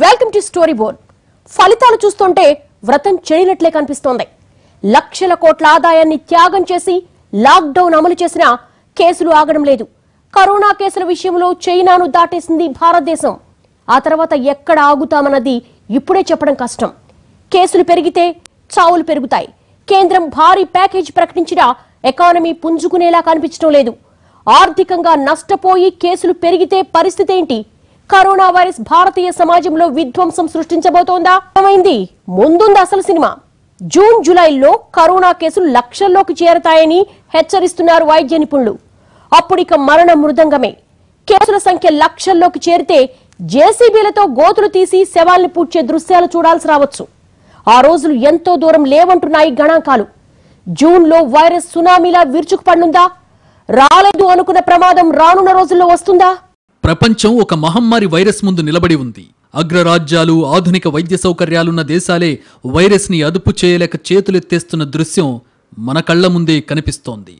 Welcome to story board ఫలితాలు చూస్తుంటే వ్రతం చేయనట్లే కనిపిస్తోంది లక్షల కోట్ల ఆదాయాన్ని త్యాగం చేసి లాక్డౌన్ అమలు చేసిన కేసులు ఆగడం లేదు కరోనా కేసుల విషయంలో చైనాను దాటేసింది భారతదేశం ఆ తర్వాత ఎక్కడ ఆగుతామన్నది ఇప్పుడే చెప్పడం కష్టం కేసులు పెరిగితే చావులు పెరుగుతాయి కేంద్రం భారీ ప్యాకేజ్ ప్రకటించినా ఎకానమీ పుంజుకునేలా కనిపించడం లేదు ఆర్థికంగా నష్టపోయి కేసులు పెరిగితే పరిస్థితి ఏంటి కరోనా వైరస్ భారతీయ సమాజంలో విధ్వంసం సృష్టించబోతోందా అర్థమైంది ముందుంది అసలు సినిమా జూన్ జూలైలో కరోనా కేసులు లక్షల్లోకి చేరతాయని హెచ్చరిస్తున్నారు వైద్య నిపుణులు అప్పుడిక మరణ మృదంగమే కేసుల సంఖ్య లక్షల్లోకి చేరితే జేసీబీలతో గోతులు తీసి శవాల్ని పూడ్చే దృశ్యాలు చూడాల్సి రావచ్చు ఆ రోజులు ఎంతో దూరం లేవంటున్నాయి గణాంకాలు జూన్లో వైరస్ సునామీలా విరుచుకుపడుందా రాలేదు అనుకున్న ప్రమాదం రానున్న రోజుల్లో వస్తుందా ప్రపంచం ఒక మహమ్మారి వైరస్ ముందు నిలబడి ఉంది అగ్రరాజ్యాలు ఆధునిక వైద్య సౌకర్యాలున్న దేశాలే వైరస్ని అదుపు చేయలేక చేతులెత్తేస్తున్న దృశ్యం మన కళ్ల ముందే కనిపిస్తోంది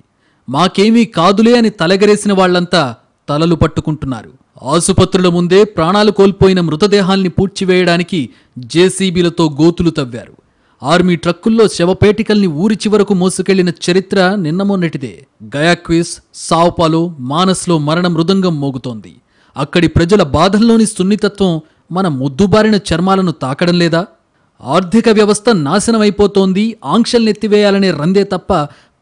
మాకేమీ కాదులే అని తలగరేసిన వాళ్లంతా తలలు పట్టుకుంటున్నారు ఆసుపత్రుల ముందే ప్రాణాలు కోల్పోయిన మృతదేహాల్ని పూడ్చివేయడానికి జేసీబీలతో గోతులు తవ్వారు ఆర్మీ ట్రక్కుల్లో శవపేటికల్ని ఊరి చివరకు మోసుకెళ్లిన చరిత్ర నిన్నమొన్నటిదే గయాక్విస్ సావుపాలో మానస్లో మరణ మృదంగం మోగుతోంది అక్కడి ప్రజల బాధల్లోని సున్నితత్వం మన ముద్దుబారిన చర్మాలను తాకడం లేదా ఆర్థిక వ్యవస్థ నాశనమైపోతోంది నెత్తివేయాలనే రందే తప్ప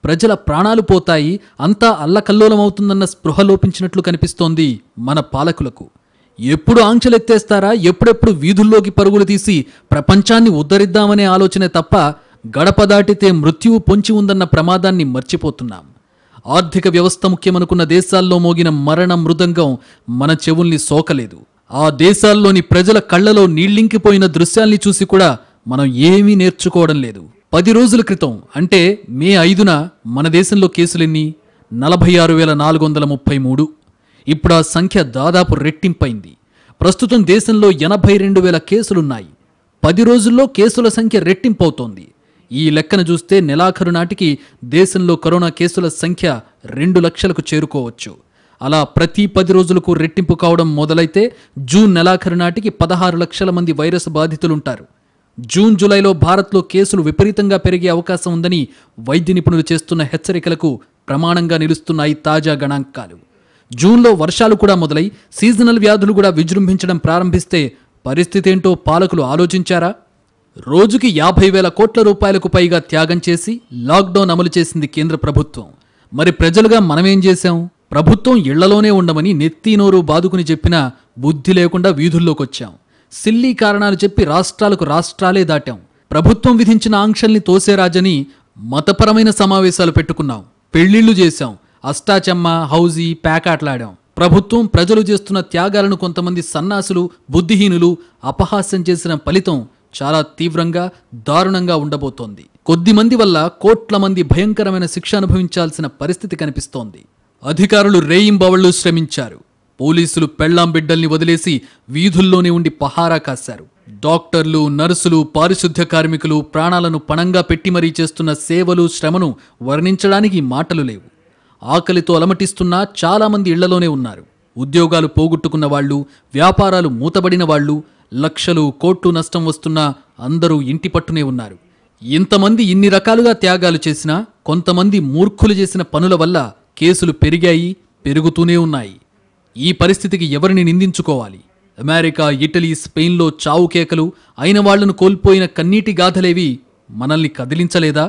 ప్రజల ప్రాణాలు పోతాయి అంతా అల్లకల్లోలమవుతుందన్న స్పృహ లోపించినట్లు కనిపిస్తోంది మన పాలకులకు ఎప్పుడు ఆంక్షలెత్తేస్తారా ఎప్పుడెప్పుడు వీధుల్లోకి పరుగులు తీసి ప్రపంచాన్ని ఉద్ధరిద్దామనే ఆలోచనే తప్ప గడప దాటితే మృత్యువు పొంచి ఉందన్న ప్రమాదాన్ని మర్చిపోతున్నాం ఆర్థిక వ్యవస్థ ముఖ్యమనుకున్న దేశాల్లో మోగిన మరణ మృదంగం మన చెవుల్ని సోకలేదు ఆ దేశాల్లోని ప్రజల కళ్లలో నీళ్లింకిపోయిన దృశ్యాల్ని చూసి కూడా మనం ఏమీ నేర్చుకోవడం లేదు పది రోజుల క్రితం అంటే మే ఐదున మన దేశంలో కేసులెన్ని నలభై ఆరు వేల నాలుగు వందల ముప్పై మూడు ఇప్పుడు ఆ సంఖ్య దాదాపు రెట్టింపైంది ప్రస్తుతం దేశంలో ఎనభై రెండు వేల కేసులున్నాయి పది రోజుల్లో కేసుల సంఖ్య రెట్టింపవుతోంది ఈ లెక్కన చూస్తే నెలాఖరు నాటికి దేశంలో కరోనా కేసుల సంఖ్య రెండు లక్షలకు చేరుకోవచ్చు అలా ప్రతి పది రోజులకు రెట్టింపు కావడం మొదలైతే జూన్ నెలాఖరు నాటికి పదహారు లక్షల మంది వైరస్ బాధితులుంటారు జూన్ జూలైలో భారత్లో కేసులు విపరీతంగా పెరిగే అవకాశం ఉందని వైద్య నిపుణులు చేస్తున్న హెచ్చరికలకు ప్రమాణంగా నిలుస్తున్నాయి తాజా గణాంకాలు జూన్లో వర్షాలు కూడా మొదలై సీజనల్ వ్యాధులు కూడా విజృంభించడం ప్రారంభిస్తే పరిస్థితి ఏంటో పాలకులు ఆలోచించారా రోజుకి యాభై వేల కోట్ల రూపాయలకు పైగా త్యాగం చేసి లాక్డౌన్ అమలు చేసింది కేంద్ర ప్రభుత్వం మరి ప్రజలుగా మనమేం చేశాం ప్రభుత్వం ఇళ్లలోనే ఉండమని నెత్తి నోరు బాదుకుని చెప్పినా బుద్ధి లేకుండా వీధుల్లోకి వచ్చాం సిల్లీ కారణాలు చెప్పి రాష్ట్రాలకు రాష్ట్రాలే దాటాం ప్రభుత్వం విధించిన ఆంక్షల్ని తోసేరాజని మతపరమైన సమావేశాలు పెట్టుకున్నాం పెళ్లిళ్లు చేశాం అష్టాచెమ్మ హౌజీ ప్యాకాట్లాడాం ప్రభుత్వం ప్రజలు చేస్తున్న త్యాగాలను కొంతమంది సన్నాసులు బుద్ధిహీనులు అపహాస్యం చేసిన ఫలితం చాలా తీవ్రంగా దారుణంగా ఉండబోతోంది కొద్ది మంది వల్ల కోట్ల మంది భయంకరమైన శిక్ష అనుభవించాల్సిన పరిస్థితి కనిపిస్తోంది అధికారులు రేయింబవళ్లు శ్రమించారు పోలీసులు పెళ్లాం బిడ్డల్ని వదిలేసి వీధుల్లోనే ఉండి పహారా కాశారు డాక్టర్లు నర్సులు పారిశుద్ధ్య కార్మికులు ప్రాణాలను పణంగా పెట్టి మరీ చేస్తున్న సేవలు శ్రమను వర్ణించడానికి మాటలు లేవు ఆకలితో అలమటిస్తున్నా చాలామంది ఇళ్లలోనే ఉన్నారు ఉద్యోగాలు పోగొట్టుకున్న వాళ్ళు వ్యాపారాలు మూతబడిన వాళ్ళు లక్షలు కోట్లు నష్టం వస్తున్నా అందరూ ఇంటి పట్టునే ఉన్నారు ఇంతమంది ఇన్ని రకాలుగా త్యాగాలు చేసినా కొంతమంది మూర్ఖులు చేసిన పనుల వల్ల కేసులు పెరిగాయి పెరుగుతూనే ఉన్నాయి ఈ పరిస్థితికి ఎవరిని నిందించుకోవాలి అమెరికా ఇటలీ స్పెయిన్లో చావు కేకలు అయిన వాళ్లను కోల్పోయిన కన్నీటి గాథలేవి మనల్ని కదిలించలేదా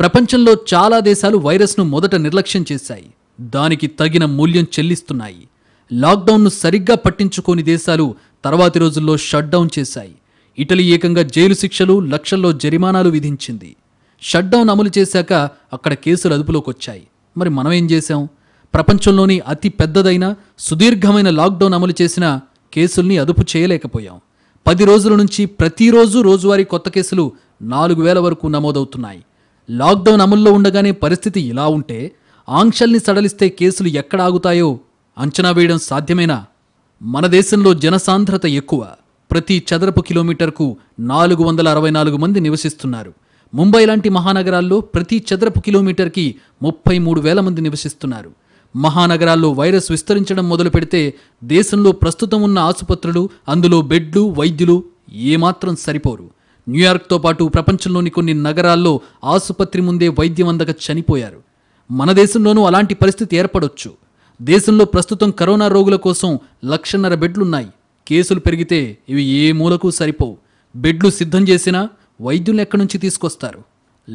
ప్రపంచంలో చాలా దేశాలు వైరస్ను మొదట నిర్లక్ష్యం చేశాయి దానికి తగిన మూల్యం చెల్లిస్తున్నాయి లాక్డౌన్ను సరిగ్గా పట్టించుకోని దేశాలు తర్వాతి రోజుల్లో షట్ డౌన్ చేశాయి ఇటలీ ఏకంగా జైలు శిక్షలు లక్షల్లో జరిమానాలు విధించింది షట్ డౌన్ అమలు చేశాక అక్కడ కేసులు అదుపులోకి వచ్చాయి మరి మనం ఏం చేశాం ప్రపంచంలోని అతి పెద్దదైన సుదీర్ఘమైన లాక్డౌన్ అమలు చేసిన కేసుల్ని అదుపు చేయలేకపోయాం పది రోజుల నుంచి ప్రతిరోజు రోజువారీ కొత్త కేసులు నాలుగు వేల వరకు నమోదవుతున్నాయి లాక్డౌన్ అమల్లో ఉండగానే పరిస్థితి ఇలా ఉంటే ఆంక్షల్ని సడలిస్తే కేసులు ఎక్కడ ఆగుతాయో అంచనా వేయడం సాధ్యమేనా మన దేశంలో జనసాంద్రత ఎక్కువ ప్రతి చదరపు కిలోమీటర్కు నాలుగు వందల అరవై నాలుగు మంది నివసిస్తున్నారు ముంబై లాంటి మహానగరాల్లో ప్రతి చదరపు కిలోమీటర్కి ముప్పై మూడు వేల మంది నివసిస్తున్నారు మహానగరాల్లో వైరస్ విస్తరించడం మొదలు పెడితే దేశంలో ప్రస్తుతం ఉన్న ఆసుపత్రులు అందులో బెడ్లు వైద్యులు ఏమాత్రం సరిపోరు న్యూయార్క్తో పాటు ప్రపంచంలోని కొన్ని నగరాల్లో ఆసుపత్రి ముందే వైద్యం అందక చనిపోయారు మన దేశంలోనూ అలాంటి పరిస్థితి ఏర్పడొచ్చు దేశంలో ప్రస్తుతం కరోనా రోగుల కోసం లక్షన్నర బెడ్లున్నాయి కేసులు పెరిగితే ఇవి ఏ మూలకు సరిపోవు బెడ్లు సిద్ధం చేసినా వైద్యులు ఎక్కడి నుంచి తీసుకొస్తారు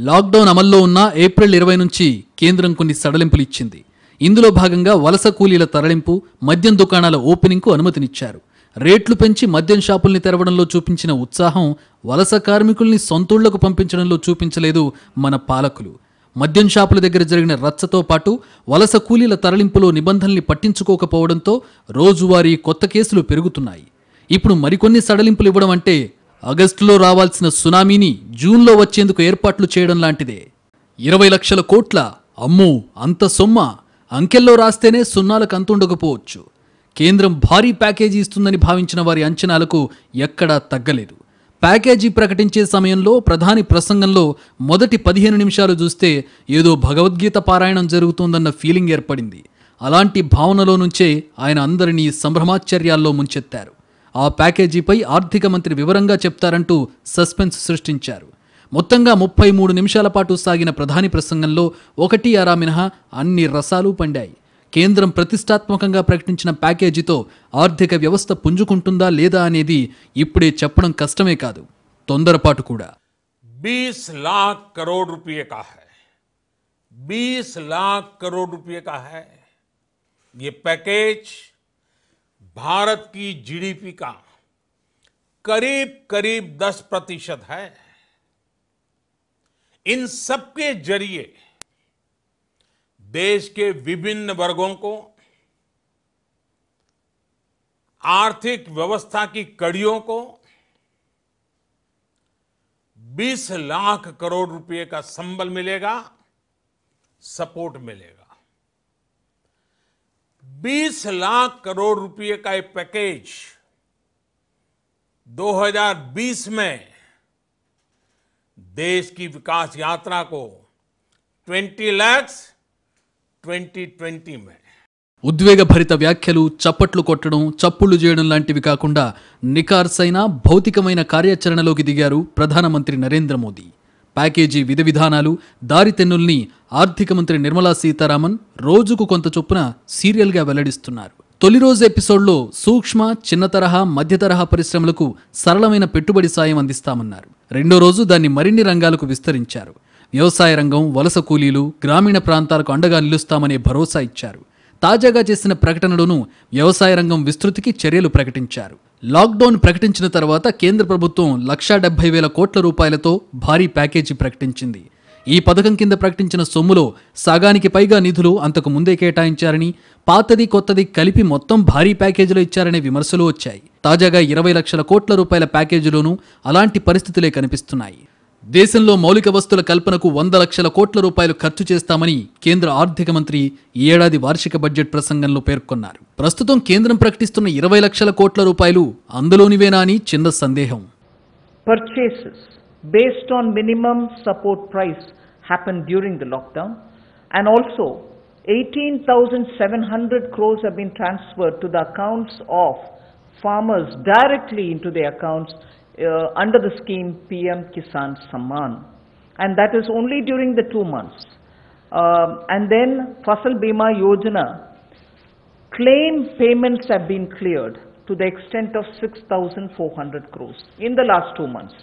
లాక్డౌన్ అమల్లో ఉన్న ఏప్రిల్ ఇరవై నుంచి కేంద్రం కొన్ని సడలింపులు ఇచ్చింది ఇందులో భాగంగా వలస కూలీల తరలింపు మద్యం దుకాణాల ఓపెనింగ్కు అనుమతినిచ్చారు రేట్లు పెంచి మద్యం షాపుల్ని తెరవడంలో చూపించిన ఉత్సాహం వలస కార్మికుల్ని సొంతూళ్లకు పంపించడంలో చూపించలేదు మన పాలకులు మద్యం షాపుల దగ్గర జరిగిన రచ్చతో పాటు వలస కూలీల తరలింపులో నిబంధనల్ని పట్టించుకోకపోవడంతో రోజువారీ కొత్త కేసులు పెరుగుతున్నాయి ఇప్పుడు మరికొన్ని సడలింపులు ఇవ్వడం అంటే ఆగస్టులో రావాల్సిన సునామీని జూన్లో వచ్చేందుకు ఏర్పాట్లు చేయడం లాంటిదే ఇరవై లక్షల కోట్ల అమ్ము అంత సొమ్మ అంకెల్లో రాస్తేనే సున్నాలకు అంతుండకపోవచ్చు కేంద్రం భారీ ప్యాకేజీ ఇస్తుందని భావించిన వారి అంచనాలకు ఎక్కడా తగ్గలేదు ప్యాకేజీ ప్రకటించే సమయంలో ప్రధాని ప్రసంగంలో మొదటి పదిహేను నిమిషాలు చూస్తే ఏదో భగవద్గీత పారాయణం జరుగుతోందన్న ఫీలింగ్ ఏర్పడింది అలాంటి భావనలో నుంచే ఆయన అందరినీ సంభ్రమాశ్చర్యాల్లో ముంచెత్తారు ఆ ప్యాకేజీపై ఆర్థిక మంత్రి వివరంగా చెప్తారంటూ సస్పెన్స్ సృష్టించారు మొత్తంగా ముప్పై మూడు నిమిషాల పాటు సాగిన ప్రధాని ప్రసంగంలో ఒకటి అరా మినహా అన్ని రసాలు పండాయి केन्द्रम प्रतिष्ठात्मकमका ప్రకటించిన ప్యాకేజితో ఆర్థిక వ్యవస్థ పుంజుకుంటుందా లేదా అనేది ఇప్పుడే చెప్పడం కష్టమే కాదు తొందరపాటు కూడా 20 లక్ష కోట్ల రూపాయే కాహే 20 లక్ష కోట్ల రూపాయే కాహే ఈ ప్యాకేజ్ భారత్ కి జీడీపీ కా करीब करीब 10% है इन सबके जरिए देश के विभिन्न वर्गों को आर्थिक व्यवस्था की कड़ियों को 20 लाख करोड़ रुपए का संबल मिलेगा सपोर्ट मिलेगा 20 लाख करोड़ रुपए का एक पैकेज 2020 में देश की विकास यात्रा को 20 लाख ఉద్వేగభరిత వ్యాఖ్యలు చప్పట్లు కొట్టడం చప్పుళ్లు చేయడం లాంటివి కాకుండా నికార్సైన భౌతికమైన కార్యాచరణలోకి దిగారు ప్రధానమంత్రి నరేంద్ర మోదీ ప్యాకేజీ విధ విధానాలు దారితెన్నుల్ని ఆర్థిక మంత్రి నిర్మలా సీతారామన్ రోజుకు కొంత చొప్పున సీరియల్గా వెల్లడిస్తున్నారు తొలి రోజు ఎపిసోడ్లో సూక్ష్మ చిన్న తరహా మధ్య తరహా పరిశ్రమలకు సరళమైన పెట్టుబడి సాయం అందిస్తామన్నారు రెండో రోజు దాన్ని మరిన్ని రంగాలకు విస్తరించారు వ్యవసాయ రంగం వలస కూలీలు గ్రామీణ ప్రాంతాలకు అండగా నిలుస్తామనే భరోసా ఇచ్చారు తాజాగా చేసిన ప్రకటనలోను వ్యవసాయ రంగం విస్తృతికి చర్యలు ప్రకటించారు లాక్డౌన్ ప్రకటించిన తర్వాత కేంద్ర ప్రభుత్వం లక్షా డెబ్బై వేల కోట్ల రూపాయలతో భారీ ప్యాకేజీ ప్రకటించింది ఈ పథకం కింద ప్రకటించిన సొమ్ములో సగానికి పైగా నిధులు అంతకు ముందే కేటాయించారని పాతది కొత్తది కలిపి మొత్తం భారీ ప్యాకేజీలో ఇచ్చారనే విమర్శలు వచ్చాయి తాజాగా ఇరవై లక్షల కోట్ల రూపాయల ప్యాకేజీలోనూ అలాంటి పరిస్థితులే కనిపిస్తున్నాయి దేశంలో మౌలిక వస్తుల కల్పనకు వంద లక్షల కోట్ల రూపాయలు ఖర్చు చేస్తామని కేంద్ర ఆర్థిక మంత్రి ఈ ఏడాది వార్షిక బడ్జెట్ ప్రసంగంలో పేర్కొన్నారు ప్రస్తుతం కేంద్రం ప్రకటిస్తున్న ఇరవై లక్షల కోట్ల రూపాయలు అందులోనివేనా అని చిన్న సందేహం purchases based on minimum support price happen during the lockdown and also 18,700 crores have been transferred to the accounts of farmers directly into their accounts uh, under the scheme PM Kisan Samman. And that is only during the two months. Um, and then Fasal Bima Yojana, claim payments have been cleared to the extent of 6,400 crores in the last two months.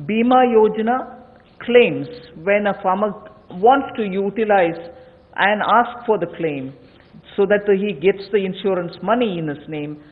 Bima Yojana claims when a farmer wants to utilize and ask for the claim so that he gets the insurance money in his name,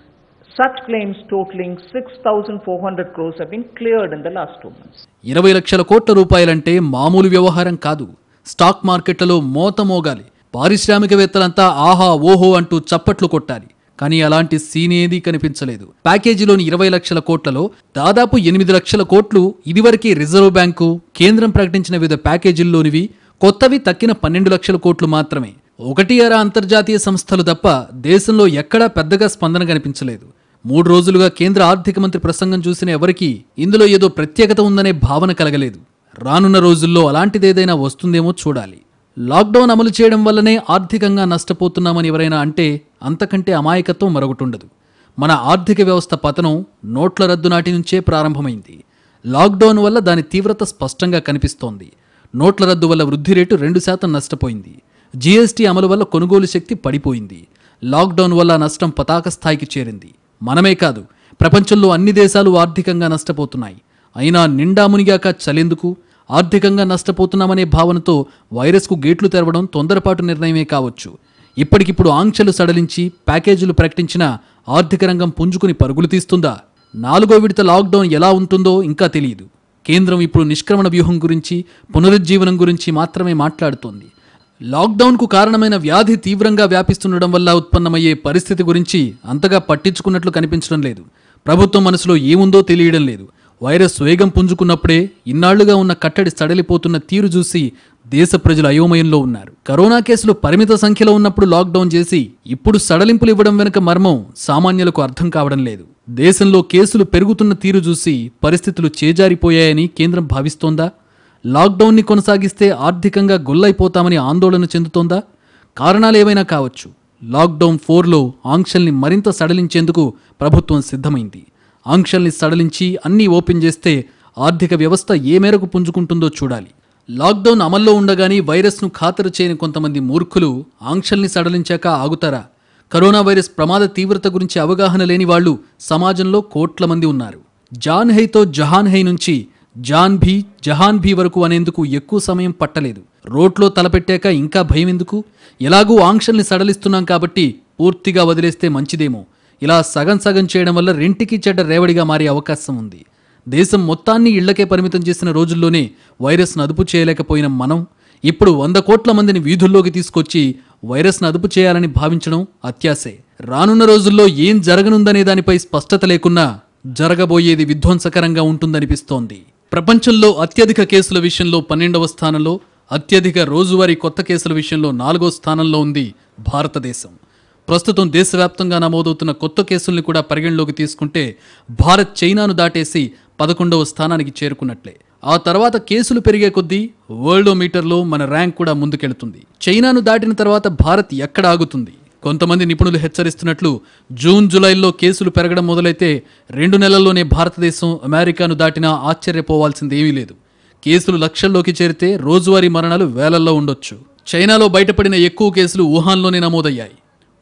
Such claims totaling 6,400 crores have been cleared in the last two months. ఇరవై లక్షల కోట్ల రూపాయలంటే మామూలు వ్యవహారం కాదు stock మార్కెట్లలో మోత మోగాలి పారిశ్రామికవేత్తలంతా ఆహా ఓహో అంటూ చప్పట్లు కొట్టాలి కానీ అలాంటి సీన్ ఏది కనిపించలేదు ప్యాకేజీలోని ఇరవై లక్షల కోట్లలో దాదాపు ఎనిమిది లక్షల కోట్లు ఇదివరకే రిజర్వ్ బ్యాంకు కేంద్రం ప్రకటించిన వివిధ ప్యాకేజీల్లోనివి కొత్తవి తక్కిన పన్నెండు లక్షల కోట్లు మాత్రమే ఒకటి అర అంతర్జాతీయ సంస్థలు తప్ప దేశంలో ఎక్కడా పెద్దగా స్పందన కనిపించలేదు మూడు రోజులుగా కేంద్ర ఆర్థిక మంత్రి ప్రసంగం చూసిన ఎవరికీ ఇందులో ఏదో ప్రత్యేకత ఉందనే భావన కలగలేదు రానున్న రోజుల్లో అలాంటిదేదైనా వస్తుందేమో చూడాలి లాక్డౌన్ అమలు చేయడం వల్లనే ఆర్థికంగా నష్టపోతున్నామని ఎవరైనా అంటే అంతకంటే అమాయకత్వం మరొకటుండదు మన ఆర్థిక వ్యవస్థ పతనం నోట్ల రద్దు నాటి నుంచే ప్రారంభమైంది లాక్డౌన్ వల్ల దాని తీవ్రత స్పష్టంగా కనిపిస్తోంది నోట్ల రద్దు వల్ల వృద్ధి రేటు రెండు శాతం నష్టపోయింది జీఎస్టీ అమలు వల్ల కొనుగోలు శక్తి పడిపోయింది లాక్డౌన్ వల్ల నష్టం పతాక స్థాయికి చేరింది మనమే కాదు ప్రపంచంలో అన్ని దేశాలు ఆర్థికంగా నష్టపోతున్నాయి అయినా నిండా మునిగాక చలేందుకు ఆర్థికంగా నష్టపోతున్నామనే భావనతో వైరస్కు గేట్లు తెరవడం తొందరపాటు నిర్ణయమే కావచ్చు ఇప్పటికిప్పుడు ఆంక్షలు సడలించి ప్యాకేజీలు ప్రకటించిన ఆర్థిక రంగం పుంజుకుని పరుగులు తీస్తుందా నాలుగో విడత లాక్డౌన్ ఎలా ఉంటుందో ఇంకా తెలియదు కేంద్రం ఇప్పుడు నిష్క్రమణ వ్యూహం గురించి పునరుజ్జీవనం గురించి మాత్రమే మాట్లాడుతోంది లాక్డౌన్కు కారణమైన వ్యాధి తీవ్రంగా వ్యాపిస్తుండడం వల్ల ఉత్పన్నమయ్యే పరిస్థితి గురించి అంతగా పట్టించుకున్నట్లు కనిపించడం లేదు ప్రభుత్వం మనసులో ఏముందో తెలియడం లేదు వైరస్ వేగం పుంజుకున్నప్పుడే ఇన్నాళ్లుగా ఉన్న కట్టడి సడలిపోతున్న తీరు చూసి దేశ ప్రజలు అయోమయంలో ఉన్నారు కరోనా కేసులు పరిమిత సంఖ్యలో ఉన్నప్పుడు లాక్డౌన్ చేసి ఇప్పుడు సడలింపులు ఇవ్వడం వెనుక మర్మం సామాన్యులకు అర్థం కావడం లేదు దేశంలో కేసులు పెరుగుతున్న తీరు చూసి పరిస్థితులు చేజారిపోయాయని కేంద్రం భావిస్తోందా లాక్డౌన్ని కొనసాగిస్తే ఆర్థికంగా గొల్లైపోతామని ఆందోళన చెందుతోందా కారణాలు ఏవైనా కావచ్చు లాక్డౌన్ ఫోర్లో ఆంక్షల్ని మరింత సడలించేందుకు ప్రభుత్వం సిద్ధమైంది ఆంక్షల్ని సడలించి అన్నీ ఓపెన్ చేస్తే ఆర్థిక వ్యవస్థ ఏ మేరకు పుంజుకుంటుందో చూడాలి లాక్డౌన్ అమల్లో ఉండగానే వైరస్ను ఖాతరు చేయని కొంతమంది మూర్ఖులు ఆంక్షల్ని సడలించాక ఆగుతారా కరోనా వైరస్ ప్రమాద తీవ్రత గురించి అవగాహన లేని వాళ్ళు సమాజంలో కోట్ల మంది ఉన్నారు జాన్ హైతో జహాన్ హై నుంచి జాన్ భీ జహాన్ భీ వరకు అనేందుకు ఎక్కువ సమయం పట్టలేదు రోడ్లో తలపెట్టాక ఇంకా భయం ఎందుకు ఎలాగూ ఆంక్షల్ని సడలిస్తున్నాం కాబట్టి పూర్తిగా వదిలేస్తే మంచిదేమో ఇలా సగం సగం చేయడం వల్ల రెంటికి చెడ్డ రేవడిగా మారే అవకాశం ఉంది దేశం మొత్తాన్ని ఇళ్లకే పరిమితం చేసిన రోజుల్లోనే వైరస్ను అదుపు చేయలేకపోయిన మనం ఇప్పుడు వంద కోట్ల మందిని వీధుల్లోకి తీసుకొచ్చి వైరస్ను అదుపు చేయాలని భావించడం అత్యాసే రానున్న రోజుల్లో ఏం జరగనుందనే దానిపై స్పష్టత లేకున్నా జరగబోయేది విధ్వంసకరంగా ఉంటుందనిపిస్తోంది ప్రపంచంలో అత్యధిక కేసుల విషయంలో పన్నెండవ స్థానంలో అత్యధిక రోజువారీ కొత్త కేసుల విషయంలో నాలుగో స్థానంలో ఉంది భారతదేశం ప్రస్తుతం దేశవ్యాప్తంగా నమోదవుతున్న కొత్త కేసుల్ని కూడా పరిగణలోకి తీసుకుంటే భారత్ చైనాను దాటేసి పదకొండవ స్థానానికి చేరుకున్నట్లే ఆ తర్వాత కేసులు పెరిగే కొద్దీ వరల్డ్ మీటర్లో మన ర్యాంక్ కూడా ముందుకెళ్తుంది చైనాను దాటిన తర్వాత భారత్ ఎక్కడ ఆగుతుంది కొంతమంది నిపుణులు హెచ్చరిస్తున్నట్లు జూన్ జులైల్లో కేసులు పెరగడం మొదలైతే రెండు నెలల్లోనే భారతదేశం అమెరికాను దాటినా ఆశ్చర్యపోవాల్సింది ఏమీ లేదు కేసులు లక్షల్లోకి చేరితే రోజువారీ మరణాలు వేలల్లో ఉండొచ్చు చైనాలో బయటపడిన ఎక్కువ కేసులు వుహాన్లోనే నమోదయ్యాయి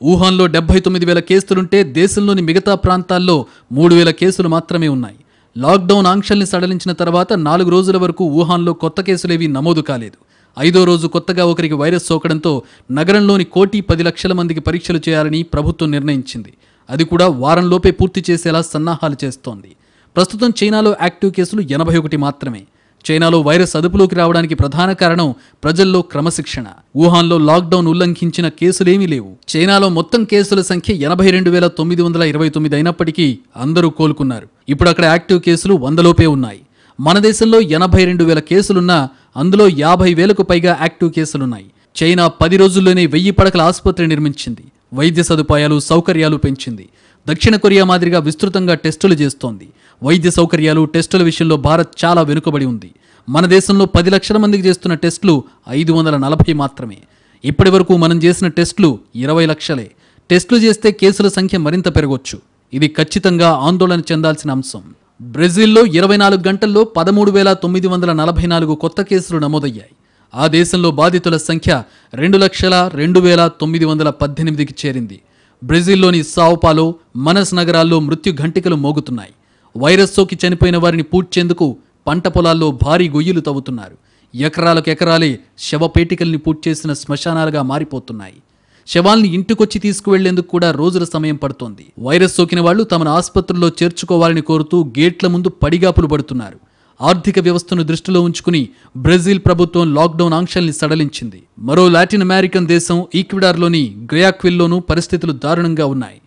వుహాన్లో డెబ్బై తొమ్మిది వేల కేసులుంటే దేశంలోని మిగతా ప్రాంతాల్లో మూడు వేల కేసులు మాత్రమే ఉన్నాయి లాక్డౌన్ ఆంక్షల్ని సడలించిన తర్వాత నాలుగు రోజుల వరకు వుహాన్లో కొత్త కేసులేవీ నమోదు కాలేదు ఐదో రోజు కొత్తగా ఒకరికి వైరస్ సోకడంతో నగరంలోని కోటి పది లక్షల మందికి పరీక్షలు చేయాలని ప్రభుత్వం నిర్ణయించింది అది కూడా వారంలోపే పూర్తి చేసేలా సన్నాహాలు చేస్తోంది ప్రస్తుతం చైనాలో యాక్టివ్ కేసులు ఎనభై ఒకటి మాత్రమే చైనాలో వైరస్ అదుపులోకి రావడానికి ప్రధాన కారణం ప్రజల్లో క్రమశిక్షణ వుహాన్లో లాక్డౌన్ ఉల్లంఘించిన కేసులేమీ లేవు చైనాలో మొత్తం కేసుల సంఖ్య ఎనభై రెండు వేల తొమ్మిది వందల ఇరవై తొమ్మిది అయినప్పటికీ అందరూ కోలుకున్నారు ఇప్పుడు అక్కడ యాక్టివ్ కేసులు వందలోపే ఉన్నాయి మన దేశంలో ఎనభై రెండు వేల కేసులున్నా అందులో యాభై వేలకు పైగా యాక్టివ్ కేసులున్నాయి చైనా పది రోజుల్లోనే వెయ్యి పడకల ఆసుపత్రి నిర్మించింది వైద్య సదుపాయాలు సౌకర్యాలు పెంచింది దక్షిణ కొరియా మాదిరిగా విస్తృతంగా టెస్టులు చేస్తోంది వైద్య సౌకర్యాలు టెస్టుల విషయంలో భారత్ చాలా వెనుకబడి ఉంది మన దేశంలో పది లక్షల మందికి చేస్తున్న టెస్టులు ఐదు వందల నలభై మాత్రమే ఇప్పటి వరకు మనం చేసిన టెస్టులు ఇరవై లక్షలే టెస్టులు చేస్తే కేసుల సంఖ్య మరింత పెరగొచ్చు ఇది ఖచ్చితంగా ఆందోళన చెందాల్సిన అంశం బ్రెజిల్లో ఇరవై నాలుగు గంటల్లో పదమూడు వేల తొమ్మిది వందల నలభై నాలుగు కొత్త కేసులు నమోదయ్యాయి ఆ దేశంలో బాధితుల సంఖ్య రెండు లక్షల రెండు వేల తొమ్మిది వందల పద్దెనిమిదికి చేరింది బ్రెజిల్లోని సావుపాలో మనస్ నగరాల్లో మృత్యు ఘంటికలు మోగుతున్నాయి వైరస్ సోకి చనిపోయిన వారిని పూడ్చేందుకు పంట పొలాల్లో భారీ గొయ్యిలు తవ్వుతున్నారు ఎకరాలకు ఎకరాలే శవపేటికల్ని పూడ్చేసిన శ్మశానాలుగా మారిపోతున్నాయి శవాల్ని ఇంటికొచ్చి తీసుకువెళ్లేందుకు కూడా రోజుల సమయం పడుతోంది వైరస్ సోకిన వాళ్లు తమను ఆసుపత్రుల్లో చేర్చుకోవాలని కోరుతూ గేట్ల ముందు పడిగాపులు పడుతున్నారు ఆర్థిక వ్యవస్థను దృష్టిలో ఉంచుకుని బ్రెజిల్ ప్రభుత్వం లాక్డౌన్ ఆంక్షల్ని సడలించింది మరో లాటిన్ అమెరికన్ దేశం ఈక్విడార్లోని గ్రయాక్విల్లోనూ పరిస్థితులు దారుణంగా ఉన్నాయి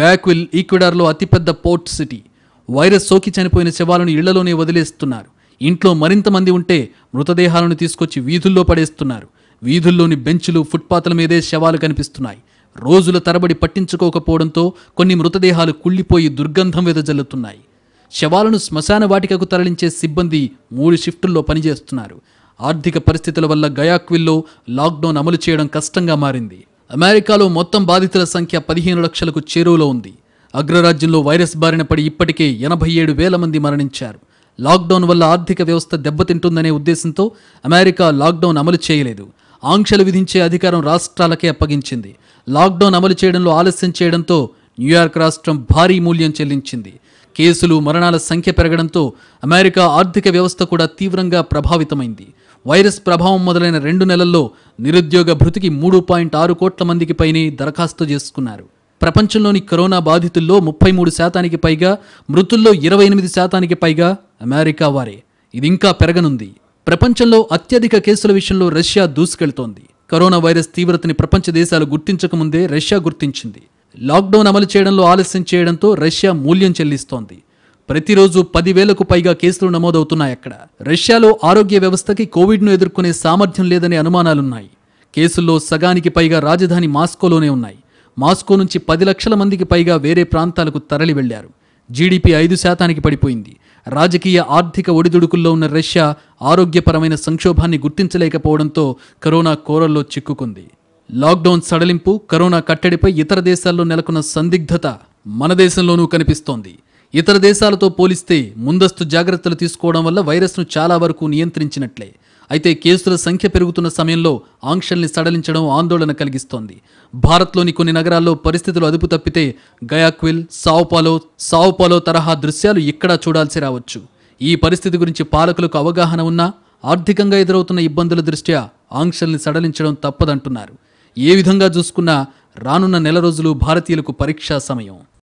గయాక్విల్ ఈక్విడార్లో అతిపెద్ద పోర్ట్ సిటీ వైరస్ సోకి చనిపోయిన శవాలను ఇళ్లలోనే వదిలేస్తున్నారు ఇంట్లో మరింత మంది ఉంటే మృతదేహాలను తీసుకొచ్చి వీధుల్లో పడేస్తున్నారు వీధుల్లోని బెంచులు ఫుట్పాత్ల మీదే శవాలు కనిపిస్తున్నాయి రోజుల తరబడి పట్టించుకోకపోవడంతో కొన్ని మృతదేహాలు కుళ్ళిపోయి దుర్గంధం వెదజల్లుతున్నాయి శవాలను శ్మశాన వాటికకు తరలించే సిబ్బంది మూడు షిఫ్టుల్లో పనిచేస్తున్నారు ఆర్థిక పరిస్థితుల వల్ల గయాక్విల్లో లాక్డౌన్ అమలు చేయడం కష్టంగా మారింది అమెరికాలో మొత్తం బాధితుల సంఖ్య పదిహేను లక్షలకు చేరువలో ఉంది అగ్రరాజ్యంలో వైరస్ బారిన పడి ఇప్పటికే ఎనభై ఏడు వేల మంది మరణించారు లాక్డౌన్ వల్ల ఆర్థిక వ్యవస్థ దెబ్బతింటుందనే ఉద్దేశంతో అమెరికా లాక్డౌన్ అమలు చేయలేదు ఆంక్షలు విధించే అధికారం రాష్ట్రాలకే అప్పగించింది లాక్డౌన్ అమలు చేయడంలో ఆలస్యం చేయడంతో న్యూయార్క్ రాష్ట్రం భారీ మూల్యం చెల్లించింది కేసులు మరణాల సంఖ్య పెరగడంతో అమెరికా ఆర్థిక వ్యవస్థ కూడా తీవ్రంగా ప్రభావితమైంది వైరస్ ప్రభావం మొదలైన రెండు నెలల్లో నిరుద్యోగ భృతికి మూడు పాయింట్ ఆరు కోట్ల మందికి పైనే దరఖాస్తు చేసుకున్నారు ప్రపంచంలోని కరోనా బాధితుల్లో ముప్పై మూడు శాతానికి పైగా మృతుల్లో ఇరవై ఎనిమిది శాతానికి పైగా అమెరికా వారే ఇది ఇంకా పెరగనుంది ప్రపంచంలో అత్యధిక కేసుల విషయంలో రష్యా దూసుకెళ్తోంది కరోనా వైరస్ తీవ్రతని ప్రపంచ దేశాలు గుర్తించకముందే రష్యా గుర్తించింది లాక్డౌన్ అమలు చేయడంలో ఆలస్యం చేయడంతో రష్యా మూల్యం చెల్లిస్తోంది ప్రతిరోజు పదివేలకు పైగా కేసులు నమోదవుతున్నాయి అక్కడ రష్యాలో ఆరోగ్య వ్యవస్థకి కోవిడ్ను ఎదుర్కొనే సామర్థ్యం లేదనే అనుమానాలున్నాయి కేసుల్లో సగానికి పైగా రాజధాని మాస్కోలోనే ఉన్నాయి మాస్కో నుంచి పది లక్షల మందికి పైగా వేరే ప్రాంతాలకు తరలి వెళ్లారు జీడిపి ఐదు శాతానికి పడిపోయింది రాజకీయ ఆర్థిక ఒడిదుడుకుల్లో ఉన్న రష్యా ఆరోగ్యపరమైన సంక్షోభాన్ని గుర్తించలేకపోవడంతో కరోనా కోరల్లో చిక్కుకుంది లాక్డౌన్ సడలింపు కరోనా కట్టడిపై ఇతర దేశాల్లో నెలకొన్న సందిగ్ధత మన దేశంలోనూ కనిపిస్తోంది ఇతర దేశాలతో పోలిస్తే ముందస్తు జాగ్రత్తలు తీసుకోవడం వల్ల వైరస్ను చాలా వరకు నియంత్రించినట్లే అయితే కేసుల సంఖ్య పెరుగుతున్న సమయంలో ఆంక్షల్ని సడలించడం ఆందోళన కలిగిస్తోంది భారత్లోని కొన్ని నగరాల్లో పరిస్థితులు అదుపు తప్పితే గయాక్విల్ సావుపాలో సావుపాలో తరహా దృశ్యాలు ఇక్కడ చూడాల్సి రావచ్చు ఈ పరిస్థితి గురించి పాలకులకు అవగాహన ఉన్నా ఆర్థికంగా ఎదురవుతున్న ఇబ్బందుల దృష్ట్యా ఆంక్షల్ని సడలించడం తప్పదంటున్నారు ఏ విధంగా చూసుకున్నా రానున్న నెల రోజులు భారతీయులకు పరీక్షా సమయం